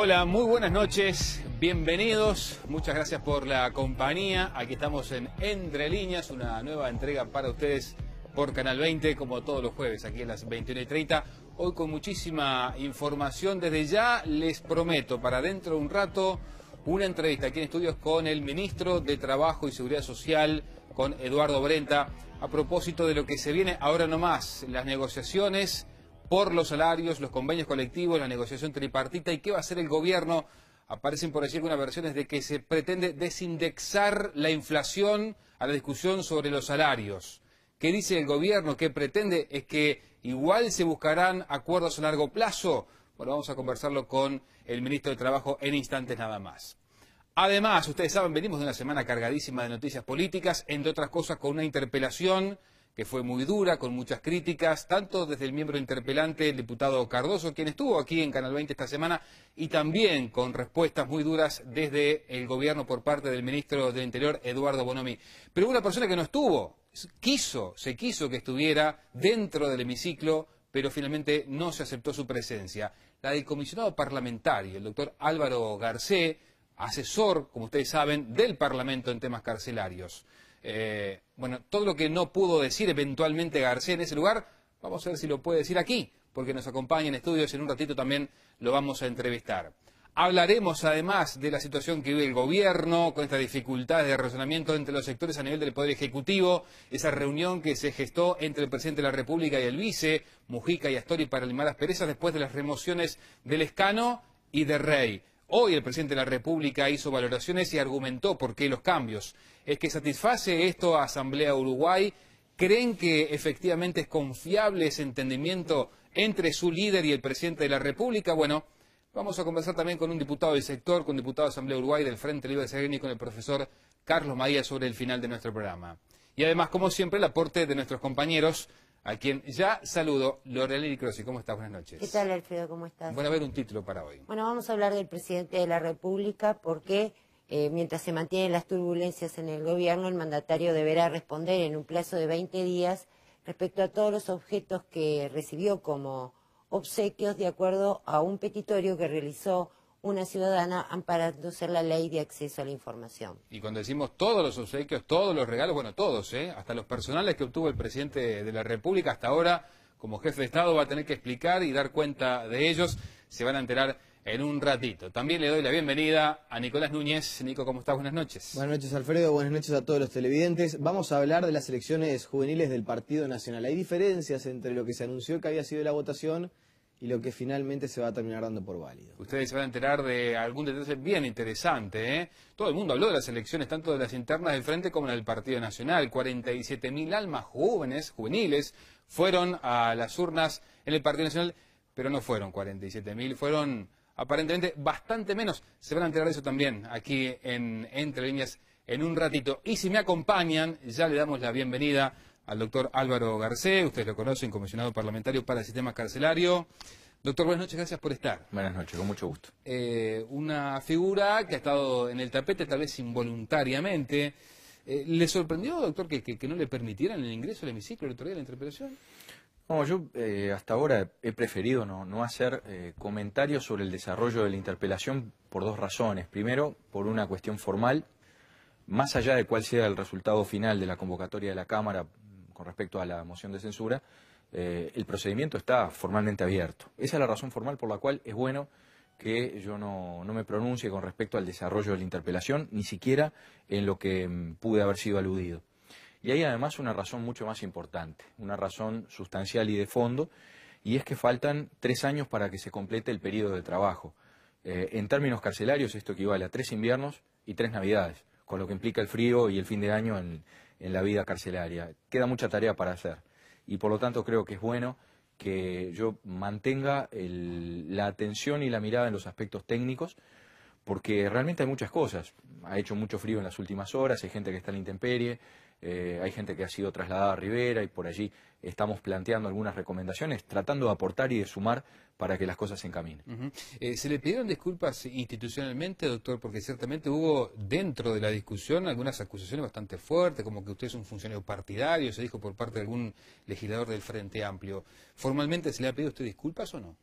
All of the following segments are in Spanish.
Hola, muy buenas noches, bienvenidos, muchas gracias por la compañía. Aquí estamos en Entre Líneas, una nueva entrega para ustedes por Canal 20, como todos los jueves, aquí en las 21 y 30. Hoy con muchísima información, desde ya les prometo, para dentro de un rato, una entrevista aquí en estudios con el ministro de Trabajo y Seguridad Social, con Eduardo Brenta, a propósito de lo que se viene ahora nomás, las negociaciones por los salarios, los convenios colectivos, la negociación tripartita y qué va a hacer el gobierno. Aparecen por allí algunas versiones de que se pretende desindexar la inflación a la discusión sobre los salarios. ¿Qué dice el gobierno? ¿Qué pretende? Es que igual se buscarán acuerdos a largo plazo. Bueno, vamos a conversarlo con el ministro de Trabajo en instantes nada más. Además, ustedes saben, venimos de una semana cargadísima de noticias políticas, entre otras cosas con una interpelación que fue muy dura, con muchas críticas, tanto desde el miembro interpelante, el diputado Cardoso, quien estuvo aquí en Canal 20 esta semana, y también con respuestas muy duras desde el gobierno por parte del ministro del Interior, Eduardo Bonomi. Pero una persona que no estuvo, quiso, se quiso que estuviera dentro del hemiciclo, pero finalmente no se aceptó su presencia. La del comisionado parlamentario, el doctor Álvaro Garcés, asesor, como ustedes saben, del Parlamento en temas carcelarios. Eh, bueno, todo lo que no pudo decir eventualmente García en ese lugar, vamos a ver si lo puede decir aquí, porque nos acompaña en estudios, y en un ratito también lo vamos a entrevistar. Hablaremos además de la situación que vive el gobierno, con estas dificultades de razonamiento entre los sectores a nivel del Poder Ejecutivo, esa reunión que se gestó entre el presidente de la República y el vice, Mujica y Astori, para limar las perezas después de las remociones del Escano y de Rey. Hoy el presidente de la República hizo valoraciones y argumentó por qué los cambios. ¿Es que satisface esto a Asamblea Uruguay? ¿Creen que efectivamente es confiable ese entendimiento entre su líder y el presidente de la República? Bueno, vamos a conversar también con un diputado del sector, con un diputado de Asamblea Uruguay del Frente Libre de y con el profesor Carlos María sobre el final de nuestro programa. Y además, como siempre, el aporte de nuestros compañeros a quien ya saludo, Lorelei Crossy, ¿Cómo estás? Buenas noches. ¿Qué tal, Alfredo? ¿Cómo estás? Bueno, a ver un título para hoy. Bueno, vamos a hablar del presidente de la República porque eh, mientras se mantienen las turbulencias en el gobierno, el mandatario deberá responder en un plazo de 20 días respecto a todos los objetos que recibió como obsequios de acuerdo a un petitorio que realizó una ciudadana amparándose en la ley de acceso a la información. Y cuando decimos todos los obsequios, todos los regalos, bueno, todos, ¿eh? hasta los personales que obtuvo el presidente de la República hasta ahora, como jefe de Estado, va a tener que explicar y dar cuenta de ellos. Se van a enterar en un ratito. También le doy la bienvenida a Nicolás Núñez. Nico, ¿cómo estás? Buenas noches. Buenas noches, Alfredo. Buenas noches a todos los televidentes. Vamos a hablar de las elecciones juveniles del Partido Nacional. Hay diferencias entre lo que se anunció que había sido la votación y lo que finalmente se va a terminar dando por válido. Ustedes se van a enterar de algún detalle bien interesante. ¿eh? Todo el mundo habló de las elecciones, tanto de las internas del Frente como del Partido Nacional. 47.000 almas jóvenes, juveniles, fueron a las urnas en el Partido Nacional, pero no fueron 47.000, fueron aparentemente bastante menos. Se van a enterar de eso también aquí en Entre Líneas en un ratito. Y si me acompañan, ya le damos la bienvenida al doctor Álvaro Garcés, ustedes lo conocen, comisionado parlamentario para el sistema carcelario. Doctor, buenas noches, gracias por estar. Buenas noches, con mucho gusto. Eh, una figura que ha estado en el tapete, tal vez involuntariamente. Eh, ¿Le sorprendió, doctor, que, no le permitieran el ingreso al hemiciclo el otro de la interpelación? No, yo eh, hasta ahora he preferido no hacer comentarios sobre el desarrollo de la interpelación por dos razones. Primero, por una cuestión formal, más allá de cuál sea el resultado final de la convocatoria de la Cámara con respecto a la moción de censura, eh, el procedimiento está formalmente abierto. Esa es la razón formal por la cual es bueno que yo no, me pronuncie con respecto al desarrollo de la interpelación, ni siquiera en lo que mm, pude haber sido aludido. Y hay además una razón mucho más importante, una razón sustancial y de fondo, y es que faltan tres años para que se complete el periodo de trabajo. Eh, en términos carcelarios esto equivale a tres inviernos y tres navidades, con lo que implica el frío y el fin de año en, en la vida carcelaria. Queda mucha tarea para hacer y por lo tanto creo que es bueno que yo mantenga la atención y la mirada en los aspectos técnicos, porque realmente hay muchas cosas. Ha hecho mucho frío en las últimas horas, hay gente que está en intemperie, eh, hay gente que ha sido trasladada a Rivera y por allí estamos planteando algunas recomendaciones, tratando de aportar y de sumar para que las cosas se encaminen. Eh, ¿Se le pidieron disculpas institucionalmente, doctor? Porque ciertamente hubo dentro de la discusión algunas acusaciones bastante fuertes, como que usted es un funcionario partidario, se dijo por parte de algún legislador del Frente Amplio. ¿Formalmente se le ha pedido usted disculpas o no?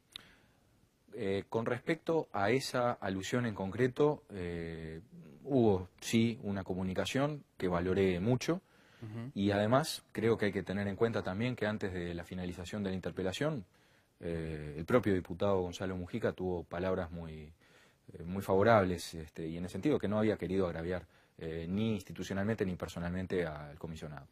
Eh, con respecto a esa alusión en concreto, eh, hubo sí una comunicación que valoré mucho y además creo que hay que tener en cuenta también que antes de la finalización de la interpelación, eh, el propio diputado Gonzalo Mujica tuvo palabras muy, favorables este, y en el sentido que no había querido agraviar ni institucionalmente ni personalmente al comisionado.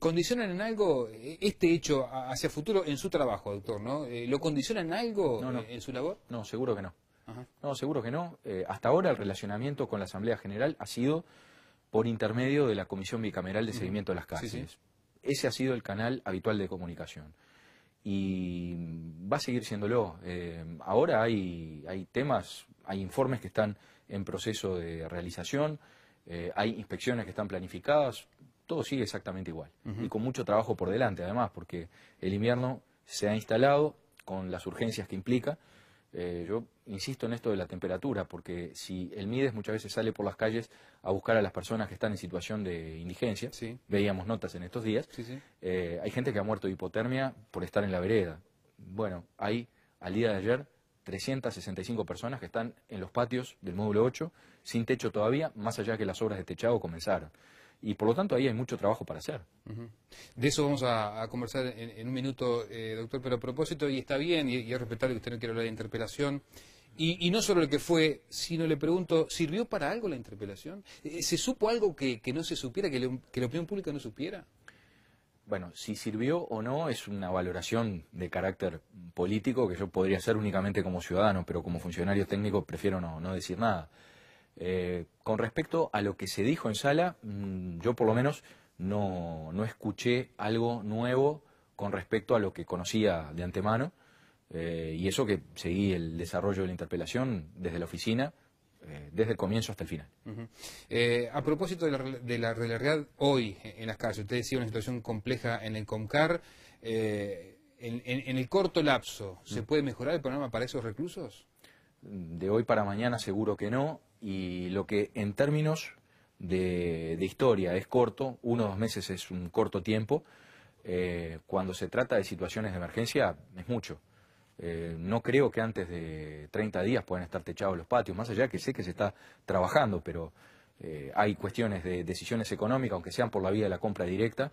¿Condicionan en algo eh, este hecho hacia futuro en su trabajo, doctor? ¿no? Eh, ¿Lo condicionan en algo eh, en su labor? No, seguro que no. No, seguro que no. hasta ahora el relacionamiento con la Asamblea General ha sido por intermedio de la Comisión Bicameral de Seguimiento de las Cárceles. Ese ha sido el canal habitual de comunicación. Y va a seguir siéndolo. ahora hay, hay temas, hay informes que están en proceso de realización, hay inspecciones que están planificadas, todo sigue exactamente igual. Y con mucho trabajo por delante, además, porque el invierno se ha instalado con las urgencias que implica. Eh, yo insisto en esto de la temperatura, porque si el MIDES muchas veces sale por las calles a buscar a las personas que están en situación de indigencia, veíamos notas en estos días, eh, hay gente que ha muerto de hipotermia por estar en la vereda. Bueno, hay al día de ayer 365 personas que están en los patios del módulo 8, sin techo todavía, más allá que las obras de techado comenzaron y por lo tanto ahí hay mucho trabajo para hacer. De eso vamos a, conversar en, un minuto, eh, doctor, pero a propósito, y está bien, y, es respetable que usted no quiera hablar de interpelación, y, no solo lo que fue, sino le pregunto, ¿sirvió para algo la interpelación? Eh, eh, ¿Se supo algo que, no se supiera, que, que la opinión pública no supiera? Bueno, si sirvió o no es una valoración de carácter político que yo podría hacer únicamente como ciudadano, pero como funcionario técnico prefiero no, no decir nada. Eh, con respecto a lo que se dijo en sala, mm, yo por lo menos no, escuché algo nuevo con respecto a lo que conocía de antemano, eh, y eso que seguí el desarrollo de la interpelación desde la oficina, eh, desde el comienzo hasta el final. a propósito de la, realidad hoy en las calles, usted decía una situación compleja en el COMCAR, en, el corto lapso, ¿se mm. puede mejorar el programa para esos reclusos? De hoy para mañana seguro que no, y lo que en términos de, historia es corto, uno o dos meses es un corto tiempo, eh, cuando se trata de situaciones de emergencia es mucho. Eh, no creo que antes de 30 días puedan estar techados los patios, más allá que sé que se está trabajando, pero eh, hay cuestiones de decisiones económicas, aunque sean por la vía de la compra directa,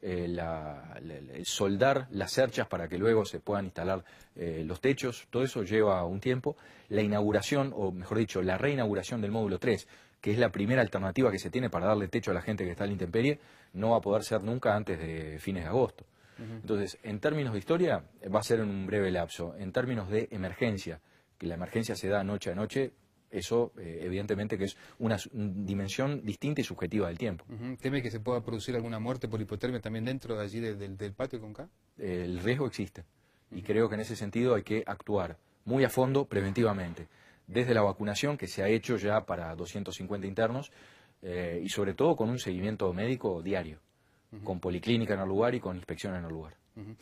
eh, el soldar las cerchas para que luego se puedan instalar eh, los techos, todo eso lleva un tiempo. La inauguración, o mejor dicho, la reinauguración del módulo 3, que es la primera alternativa que se tiene para darle techo a la gente que está en la intemperie, no va a poder ser nunca antes de fines de agosto. Entonces, en términos de historia, va a ser en un breve lapso. En términos de emergencia, que la emergencia se da noche a noche, eso, eh, evidentemente, que es una dimensión distinta y subjetiva del tiempo. ¿Teme que se pueda producir alguna muerte por hipotermia también dentro de allí del patio con K? El riesgo existe. Y creo que en ese sentido hay que actuar muy a fondo preventivamente. Desde la vacunación que se ha hecho ya para 250 internos eh, y sobre todo con un seguimiento médico diario, con policlínica en el lugar y con inspección en el lugar.